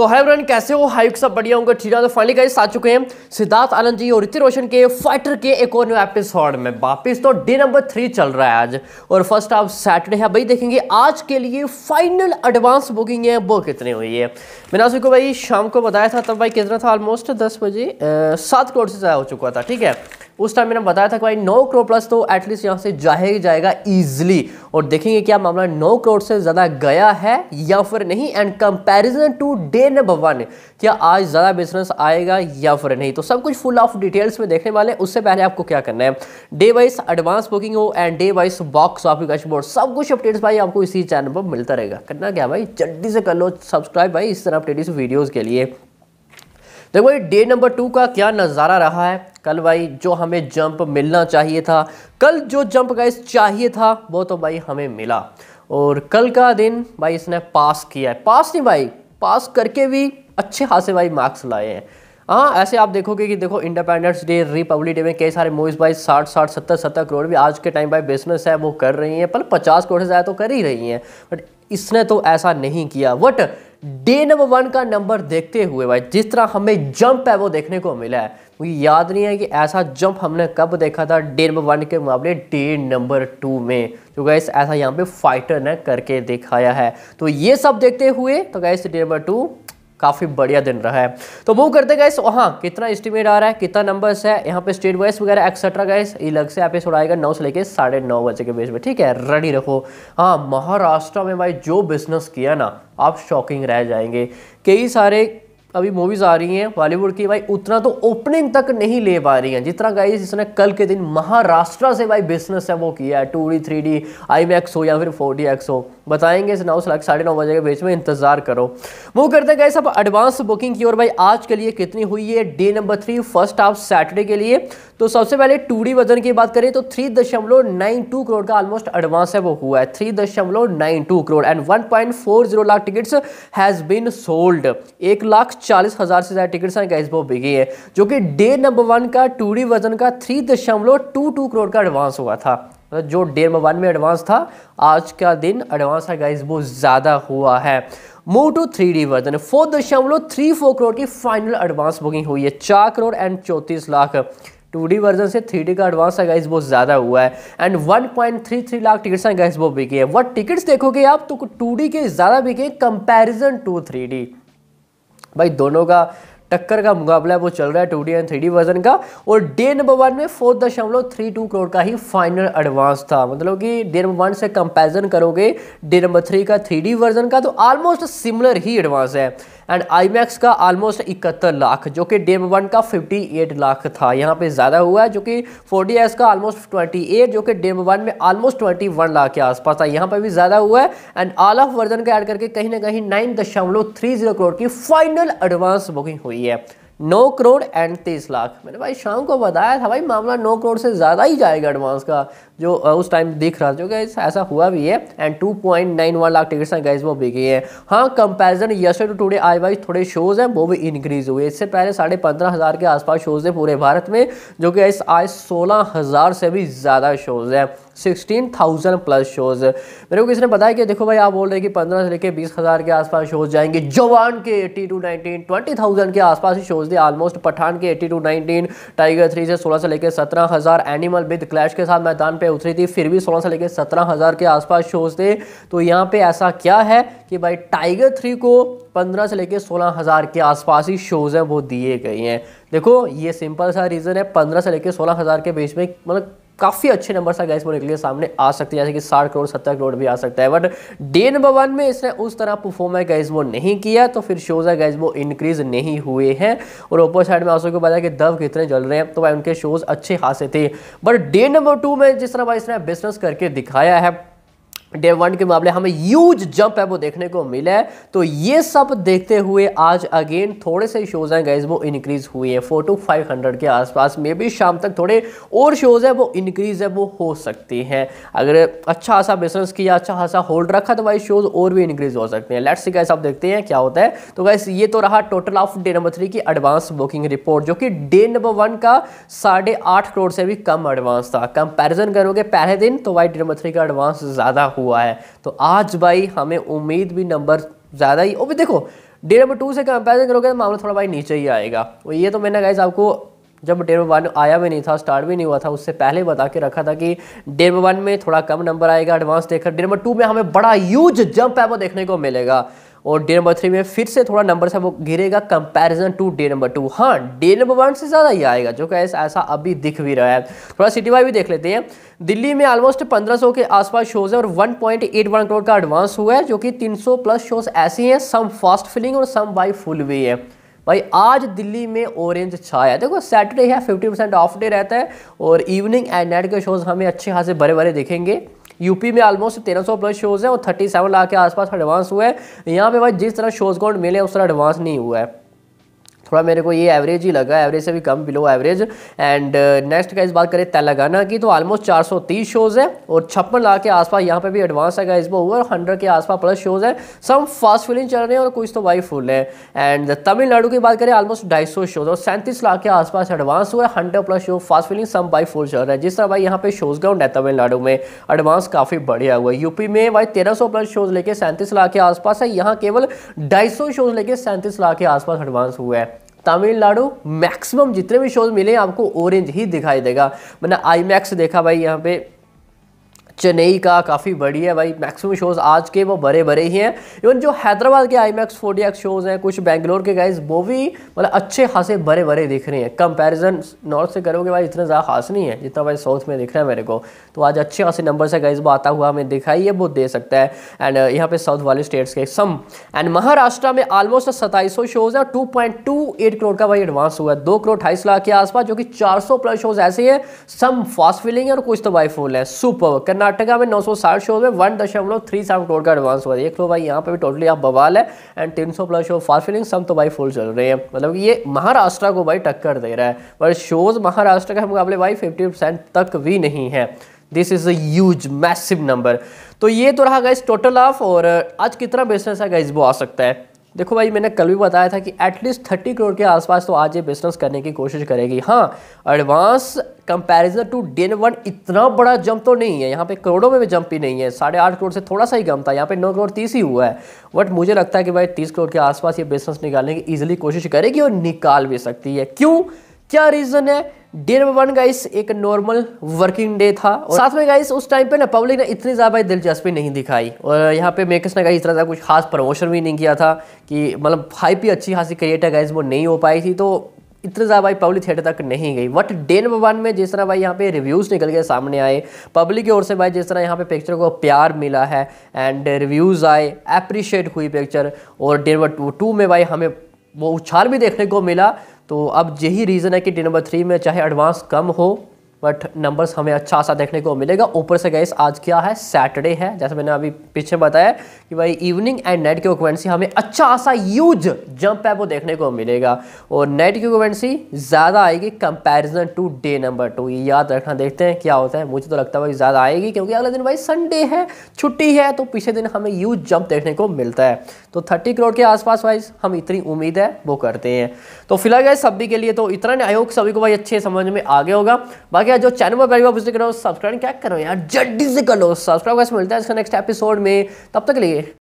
तो हाय ब्रन कैसे हो हाइक सब बढ़िया होंगे ठीक है तो फाइनली गाइस आ चुके हैं सिद्धार्थ आनंद जी और ऋतिक रोशन के फाइटर के एक और न्यू एपिसोड में वापस तो डे नंबर थ्री चल रहा है आज और फर्स्ट आप सैटरडे है भाई देखेंगे आज के लिए फाइनल एडवांस बुकिंग है वो कितनी हुई है मैंने आप को भाई शाम को बताया था तब भाई कितना था ऑलमोस्ट दस बजे सात करोड़ से ज़्यादा हो चुका था ठीक है उस टाइम मैंने बताया था कि भाई नौ करोड़ प्लस तो एटलीस्ट यहाँ से जाए ही जाएगा ईजिली और देखेंगे क्या मामला नौ करोड़ से ज़्यादा गया है या फिर नहीं and comparison to day number one क्या आज ज़्यादा बिजनेस आएगा या फिर नहीं तो सब कुछ फुल ऑफ डिटेल्स में देखने वाले उससे पहले आपको क्या करना है डे वाइज एडवांस बुकिंग हो and day wise box office dashboard सब कुछ अपडेट्स भाई आपको इसी चैनल पर मिलता रहेगा करना क्या भाई जल्दी से कर लो सब्सक्राइब भाई इस तरह अपडेट वीडियोज़ के लिए देखो भाई डे नंबर टू का क्या नज़ारा रहा है कल भाई जो हमें जंप मिलना चाहिए था कल जो जंप गाइस चाहिए था वो तो भाई हमें मिला और कल का दिन भाई इसने पास किया है पास नहीं भाई पास करके भी अच्छे खासे भाई मार्क्स लाए हैं हाँ ऐसे आप देखोगे कि देखो इंडिपेंडेंस डे रिपब्लिक डे में कई सारे मूवीज़ भाई साठ साठ सत्तर सत्तर करोड़ भी आज के टाइम भाई बिजनेस है वो कर रही हैं पर पचास करोड़ से ज़्यादा तो कर ही रही हैं बट इसने तो ऐसा नहीं किया बट डे नंबर वन का नंबर देखते हुए भाई जिस तरह हमें जंप है वो देखने को मिला है मुझे याद नहीं है कि ऐसा जंप हमने कब देखा था डे नंबर वन के मुकाबले डे नंबर टू में तो गैस ऐसा यहाँ पे फाइटर ने करके दिखाया है तो ये सब देखते हुए तो गैस डे नंबर टू काफ़ी बढ़िया दिन रहा है तो मूव करते गए तो हाँ कितना एस्टिमेट आ रहा है कितना नंबर्स है यहाँ पे स्टेट वाइज वगैरह एक्सेट्रा गए अलग से एपिसोड आएगा नौ से लेकर साढ़े नौ बजे के बीच में ठीक है रेडी रखो हाँ महाराष्ट्र में भाई जो बिजनेस किया ना आप शॉकिंग रह जाएंगे कई सारे अभी मूवीज़ आ रही हैं बॉलीवुड की भाई उतना तो ओपनिंग तक नहीं ले पा रही हैं जितना गाइस इसने कल के दिन महाराष्ट्र से भाई बिजनेस है वो किया है two D three D IMAX हो या फिर फोर डी एक्स हो बताएंगे इस नौ लाख साढ़े नौ बजे के बीच में इंतजार करो वो करते गए सब एडवांस बुकिंग की और भाई आज के लिए कितनी हुई है day number three first half Saturday के लिए तो सबसे पहले टू डी वजन की बात करें तो थ्री दशमलव नाइन टू करोड़ का ऑलमोस्ट एडवांस है वो हुआ है थ्री दशमलव nine two crore and one point four zero lakh tickets has been sold एक लाख चालीस हज़ार से ज़्यादा टिकट गैस वो बिकी है जो कि डे नंबर वन का टू डी वर्जन का थ्री दशमलव टू टू करोड़ का एडवांस हुआ था मतलब जो डे नंबर वन में एडवांस था आज का दिन एडवांस का गाइस वो ज़्यादा हुआ है move to three D version four दशमलव थ्री फोर करोड़ की फाइनल एडवांस बुकिंग हुई है चार करोड़ एंड चौंतीस लाख टू डी वर्जन से थ्री डी का एडवांस है गाइस बहुत ज़्यादा हुआ है एंड 1.33 लाख टिकट्स हैं गाइस वो बिके हैं वह टिकट्स देखोगे आप तो टू डी के ज़्यादा बिके कंपैरिजन टू थ्री डी भाई दोनों का टक्कर का मुकाबला है वो चल रहा है two D and three D version का और डे नंबर वन में फोर दशमलव थ्री टू करोड़ का ही फाइनल एडवांस था मतलब कि डे नंबर वन से कंपैरिजन करोगे डे नंबर थ्री का थ्री डी वर्जन का तो ऑलमोस्ट सिमिलर ही एडवांस है एंड मैक्स का ऑलमोस्ट इकहत्तर लाख जो कि डेम वन का 58 लाख था यहाँ पे ज़्यादा हुआ है जो कि फोर्टी एस का ऑलमोस्ट 28 जो कि डेम वन में ऑलमोस्ट 21 लाख के आसपास था यहाँ पे भी ज़्यादा हुआ है एंड ऑल ऑफ वर्जन का ऐड करके कहीं ना कहीं नाइन करोड़ की फाइनल एडवांस बुकिंग हुई है नौ करोड़ एंड तेईस लाख मैंने भाई शाम को बताया था भाई मामला नौ करोड़ से ज़्यादा ही जाएगा एडवांस का जो उस टाइम देख रहा था जो गैस ऐसा हुआ भी है and two point nine one lakh tickets हैं गैस वो बिके हैं हाँ कंपेरिजन यस्टर टू टूडे आई वाइज थोड़े शोज़ हैं वो भी इंक्रीज हुए इससे पहले साढ़े पंद्रह हज़ार के आसपास शोज़ हैं पूरे भारत में जो कि गैस आए सोलह हज़ार से भी ज़्यादा शोज़ हैं सिक्सटीन थाउजेंड प्लस शोज़ मेरे को किसी ने बताया कि देखो भाई आप बोल रहे हैं कि पंद्रह से लेकर बीस हज़ार के आसपास शोज़ जाएंगे जवान के eighty two nineteen twenty thousand के आसपास ही शोज़ थे ऑलमोस्ट पठान के eighty two nineteen Tiger three से सोलह से लेकर सत्रह हज़ार एनिमल विद क्लैश के साथ मैदान पर उतरी थी फिर भी सोलह से लेकर सत्रह हज़ार के आसपास शोज थे तो यहाँ पे ऐसा क्या है कि भाई टाइगर थ्री को पंद्रह से लेकर सोलह हज़ार के आसपास ही शोज़ हैं वो दिए गए हैं देखो ये सिंपल सा रीज़न है पंद्रह से लेकर सोलह हज़ार के बीच में मतलब काफ़ी अच्छे नंबर सा गैस मोनिक के सामने आ सकती है जैसे कि साठ करोड़ सत्तर करोड़ भी आ सकता है बट डे नंबर वन में इसने उस तरह परफॉर्म है वो नहीं किया तो फिर शोज है गैस वो इंक्रीज नहीं हुए हैं और ओपर साइड में आपको पता है कि दव कितने जल रहे हैं तो भाई उनके शोज अच्छे खासे थे बट डे नंबर टू में जिस तरह भाई इसने बिजनेस करके दिखाया है डे वन के मामले हमें यूज जंप है वो देखने को मिला है तो ये सब देखते हुए आज अगेन थोड़े से शोज़ हैं गैस वो इंक्रीज़ हुए हैं फोर टू फाइव हंड्रेड के आसपास में भी शाम तक थोड़े और शोज़ है वो इंक्रीज़ है वो हो सकती हैं अगर अच्छा खासा बिजनेस किया अच्छा खासा होल्ड रखा तो भाई शोज़ और भी इंक्रीज़ हो सकते हैं लेट्स गैस आप देखते हैं क्या होता है तो गैस ये तो रहा total of day number three की एडवांस बुकिंग रिपोर्ट जो कि डे नंबर वन का साढ़े करोड़ से भी कम एडवांस था कंपेरिजन करोगे पहले दिन तो भाई डे नंबर थ्री का एडवांस ज़्यादा हुआ है तो आज भाई हमें उम्मीद भी नंबर ज़्यादा ही अभी देखो डे नंबर टू से कंपेरिजन करोगे तो मामला थोड़ा भाई नीचे ही आएगा और तो ये तो मैंने कहा आपको जब डे नंबर वन आया भी नहीं था स्टार्ट भी नहीं हुआ था उससे पहले बता के रखा था कि डे नंबर वन में थोड़ा कम नंबर आएगा एडवांस देखकर डे नंबर टू में हमें बड़ा यूज जंप है वो देखने को मिलेगा और डे नंबर थ्री में फिर से थोड़ा नंबर से वो गिरेगा comparison to day number two हाँ डे नंबर वन से ज़्यादा ही आएगा जो कि ऐसा अभी दिख भी रहा है थोड़ा सिटी वाई भी देख लेते हैं दिल्ली में ऑलमोस्ट 1500 के आसपास शोज है और 1.81 करोड़ का एडवांस हुआ है जो कि 300 प्लस शोज ऐसे हैं सम फास्ट फिलिंग और सम बाई फुल वे है भाई आज दिल्ली में ऑरेंज छाया है देखो सैटरडे है फिफ्टी परसेंट ऑफ डे रहता है और इवनिंग एंड नाइट के शोज़ हमें अच्छे खासे बड़े बड़े दिखेंगे यूपी में ऑलमोस्ट तेरह सौ प्लस शोज़ हैं और थर्टी सेवन लाख के आसपास एडवांस हुए हैं यहाँ पे भाई जिस तरह शोज़ को मिले उस तरह एडवांस नहीं हुआ है थोड़ा मेरे को ये एवरेज ही लगा एवरेज से भी कम बिलो एवरेज एंड नेक्स्ट का इस बात करें तेलंगाना की तो ऑलमोस्ट 430 शोज़ है और छप्पन लाख के आसपास यहाँ पे भी एडवांस है गाइज वो हुआ और हंड्रेड के आसपास प्लस शोज़ हैं सम फास्ट फिलिंग चल रहे हैं और कुछ तो वाई फुल है एंड तमिलनाडु की बात करें ऑलमोस्ट ढाई शोज़ और सैंतीस लाख के आसपास एडवांस हुआ है hundred plus show fast filling some बाई फुल चल रहा है जिस तरह भाई यहाँ पे शोज़ ग्राउंड है तमिलनाडु में एडवांस काफ़ी बढ़िया हुआ है यूपी में भाई तेरह प्लस शोज़ लेके सैंतीस लाख के आसपास है यहाँ केवल ढाई शोज़ लेके सैंतीस लाख के आसपास एडवांस हुआ है तमिलनाडु मैक्सिमम जितने भी शोज मिले आपको ऑरेंज ही दिखाई देगा मैंने आई मैक्स देखा भाई यहाँ पे चेन्नई का काफ़ी बड़ी है भाई मैक्सिमम शोज़ आज के वो बड़े बड़े ही हैं इवन जो हैदराबाद के IMAX forty X shows हैं कुछ बेंगलोर के गाइज वो भी मतलब अच्छे खासे बड़े बड़े दिख रहे हैं कंपैरिजन नॉर्थ से करोगे भाई इतना ज़्यादा खास नहीं है जितना भाई साउथ में दिख रहा है मेरे को तो आज अच्छे खासे नंबर से गाइज वो आता हुआ हमें दिखाई है वो दे सकता है एंड uh, यहाँ पे साउथ वाले स्टेट्स के सम एंड महाराष्ट्र में ऑलमोस्ट सताईस शोज़ हैं टू करोड़ का भाई एडवांस हुआ है दो करोड़ अठाईस लाख के आसपास जो कि चार प्लस शोज़ ऐसे हैं सम फास्ट फिलिंग है और कुछ तो भाई फुल है सुपर कर्नाटक कर्नाटका में नौ शोज में वन दशमलव थ्री सेवन करोड़ का एडवांस हुआ देख लो भाई यहाँ पे भी टोटली आप बवाल है and 300 plus show fast filling some तो भाई फुल चल रहे हैं मतलब ये महाराष्ट्र को भाई टक्कर दे रहा है पर शोज महाराष्ट्र के मुकाबले भाई फिफ्टी तक भी नहीं है this is a massive number तो ये तो रहा गाइज टोटल ऑफ और आज कितना बिजनेस है गाइज वो आ सकता है देखो भाई मैंने कल भी बताया था कि एटलीस्ट थर्टी करोड़ के आसपास तो आज ये बिजनेस करने की कोशिश करेगी हाँ advance comparison to day one इतना बड़ा जंप तो नहीं है यहाँ पे करोड़ों में भी जंप ही नहीं है साढ़े आठ करोड़ से थोड़ा सा ही कम था यहाँ पे नौ करोड़ तीस ही हुआ है बट मुझे लगता है कि भाई तीस करोड़ के आसपास ये बिजनेस निकालने की ईजिली कोशिश करेगी और निकाल भी सकती है क्यों क्या रीज़न है नंबर वन गाइस एक नॉर्मल वर्किंग डे था और साथ में गाइस उस टाइम पे ना पब्लिक ने इतनी ज़्यादा दिलचस्पी नहीं दिखाई और यहाँ पे मेकर्स ने गाइस इतना ज़्यादा कुछ खास प्रमोशन भी नहीं किया था कि मतलब हाइप ही अच्छी खासी क्रिएट है गाइस वो नहीं हो पाई थी तो इतने ज़्यादा भाई पब्लिक थिएटर तक नहीं गई बट डे नंबर वन में जिस तरह भाई यहाँ पे रिव्यूज़ निकल के सामने आए पब्लिक की ओर से भाई जिस तरह यहाँ पे पिक्चर को प्यार मिला है एंड रिव्यूज़ आए अप्रिशिएट हुई पिक्चर और डे नंबर टू में भाई हमें वो उछाल भी देखने को मिला तो अब यही रीज़न है कि डे नंबर थ्री में चाहे एडवांस कम हो बट नंबर्स हमें अच्छा सा देखने को मिलेगा ऊपर से गैस आज क्या है सैटरडे है जैसे मैंने अभी पीछे बताया कि भाई इवनिंग एंड नाइट की ओक्वेंसी हमें अच्छा सा यूज जंप है वो देखने को मिलेगा और नाइट की ओक्वेंसी ज़्यादा आएगी comparison to day number two ये याद रखना देखते हैं क्या होता है मुझे तो लगता है भाई ज़्यादा आएगी क्योंकि अगले दिन भाई संडे है छुट्टी है तो पिछले दिन हमें यूज जंप देखने को मिलता है तो थर्टी करोड़ के आसपास वाइज हम इतनी उम्मीद है वो करते हैं तो फिलहाल गए सभी के लिए तो इतना नहीं आयोग सभी को भाई अच्छे समझ में आगे होगा बाकी गया जो चैनल पर पहली बार विजिट करो सब्सक्राइब क्या करो यार जल्दी से कर लो सब्सक्राइब कैसे मिलता है इसका नेक्स्ट एपिसोड में तब तक लिए